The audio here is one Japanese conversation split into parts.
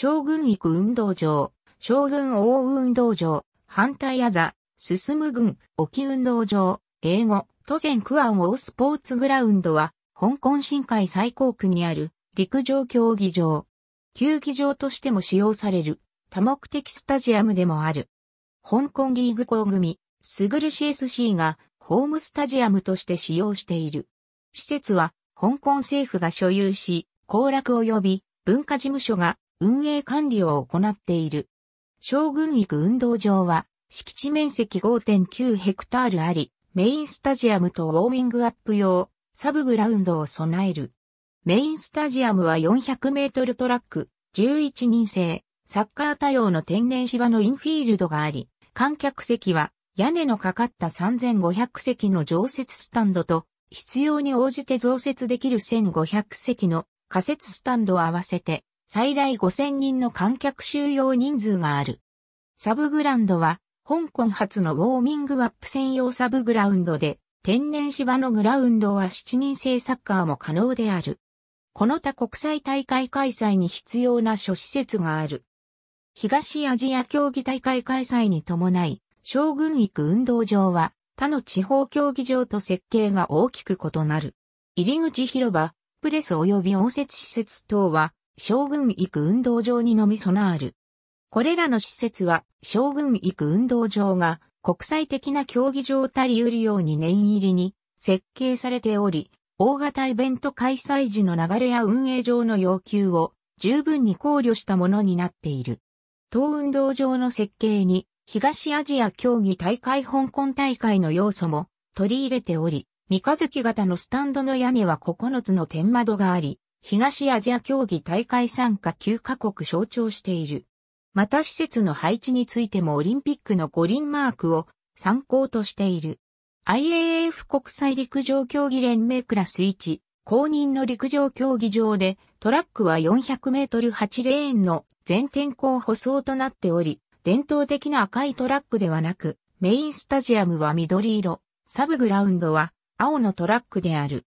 将軍育運動場、将軍大運動場、反対あざ、進む軍、沖運動場、英語、都線区安王スポーツグラウンドは、香港深海最高区にある陸上競技場。球技場としても使用される多目的スタジアムでもある。香港リーグ校組、スグル CSC がホームスタジアムとして使用している。施設は香港政府が所有し、行楽及び文化事務所が運営管理を行っている。将軍育運動場は、敷地面積5.9ヘクタールあり、メインスタジアムとウォーミングアップ用、サブグラウンドを備える。メインスタジアムは400メートルトラック、11人制、サッカー多用の天然芝のインフィールドがあり、観客席は屋根のかかった3500席の常設スタンドと、必要に応じて増設できる1500席の仮設スタンドを合わせて最大5000人の観客収容人数がある。サブグラウンドは、香港発のウォーミングアップ専用サブグラウンドで、天然芝のグラウンドは7人制サッカーも可能である。この他国際大会開催に必要な諸施設がある。東アジア競技大会開催に伴い、将軍育運動場は他の地方競技場と設計が大きく異なる。入り口広場、プレス及び応接施設等は将軍育運動場にのみ備わる。これらの施設は、将軍育運動場が国際的な競技場たり得るように念入りに設計されており、大型イベント開催時の流れや運営上の要求を十分に考慮したものになっている。当運動場の設計に東アジア競技大会香港大会の要素も取り入れており、三日月型のスタンドの屋根は9つの天窓があり、東アジア競技大会参加9カ国象徴している。また施設の配置についてもオリンピックの五輪マークを参考としている。IAF 国際陸上競技連盟クラス1、公認の陸上競技場でトラックは400メートル8レーンの全天候舗装となっており、伝統的な赤いトラックではなく、メインスタジアムは緑色、サブグラウンドは青のトラックである。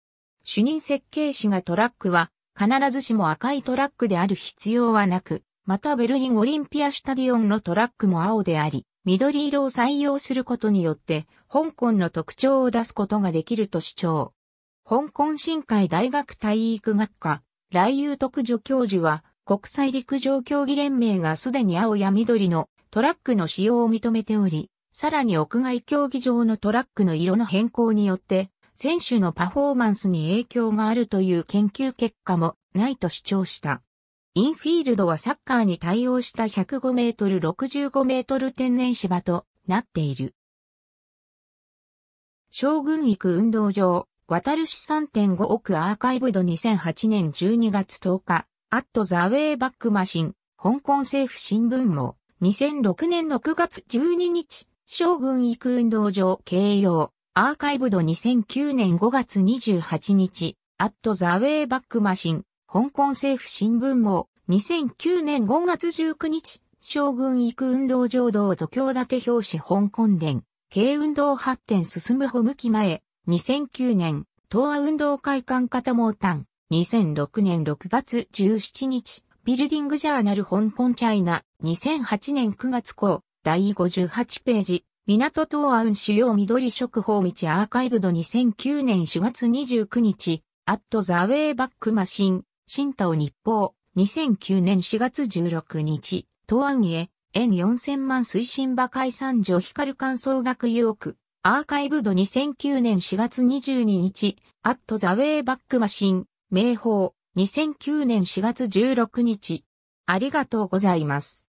主任設計士がトラックは必ずしも赤いトラックである必要はなく、またベルリンオリンピアシュタディオンのトラックも青であり、緑色を採用することによって、香港の特徴を出すことができると主張。香港深海大学体育学科、雷遊特助教授は、国際陸上競技連盟がすでに青や緑のトラックの使用を認めており、さらに屋外競技場のトラックの色の変更によって、選手のパフォーマンスに影響があるという研究結果もないと主張した。インフィールドはサッカーに対応した105メートル65メートル天然芝となっている。将軍育運動場、渡る市3.5億アーカイブド2008年12月10日、アットザウェイバックマシン、香港政府新聞も、2006年9月12日、将軍育運動場慶用、アーカイブド2009年5月28日、アットザウェイバックマシン、香港政府新聞網、2009年5月19日、将軍行く運動場道土京立表紙香港伝、軽運動発展進むほ向き前、2009年、東亜運動会館型毛端、2006年6月17日、ビルディングジャーナル香港チャイナ、2008年9月号、第58ページ、港東安主要緑食法道アーカイブド2009年4月29日、アットザウェイバックマシン、新東日報、2009年4月16日、東安へ、円4000万推進馬解散条光感想学用ク、アーカイブド2009年4月22日、アットザウェイバックマシン、名宝、2009年4月16日。ありがとうございます。